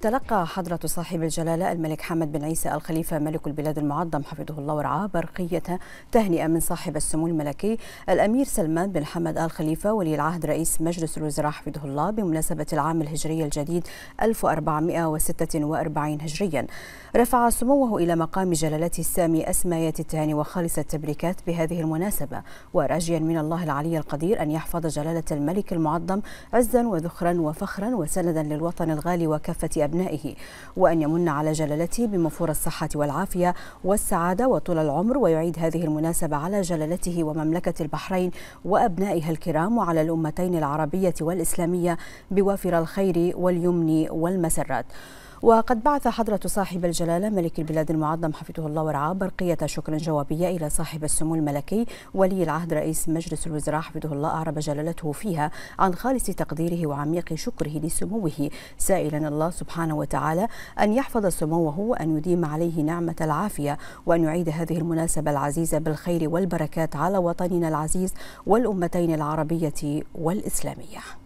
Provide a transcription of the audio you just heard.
تلقى حضرة صاحب الجلالة الملك حمد بن عيسى الخليفة ملك البلاد المعظم حفظه الله ورعاه برقية تهنئة من صاحب السمو الملكي الأمير سلمان بن حمد آل خليفة ولي العهد رئيس مجلس الوزراء حفظه الله بمناسبة العام الهجري الجديد 1446 هجريا رفع سموه إلى مقام جلالته السامي أسمايات التهاني وخالص التبريكات بهذه المناسبة وراجيا من الله العلي القدير أن يحفظ جلالة الملك المعظم عزا وذخرا وفخرا وسندا للوطن الغالي وكافة لأبنائه وأن يمن على جلالته بمفور الصحة والعافية والسعادة وطول العمر ويعيد هذه المناسبة على جلالته ومملكة البحرين وأبنائها الكرام وعلى الأمتين العربية والإسلامية بوافر الخير واليمن والمسرات وقد بعث حضرة صاحب الجلالة ملك البلاد المعظم حفظه الله ورعاه برقية شكر جوابية إلى صاحب السمو الملكي ولي العهد رئيس مجلس الوزراء حفظه الله أعرب جلالته فيها عن خالص تقديره وعميق شكره لسموه سائلا الله سبحانه وتعالى أن يحفظ سموه وأن يديم عليه نعمة العافية وأن يعيد هذه المناسبة العزيزة بالخير والبركات على وطننا العزيز والأمتين العربية والإسلامية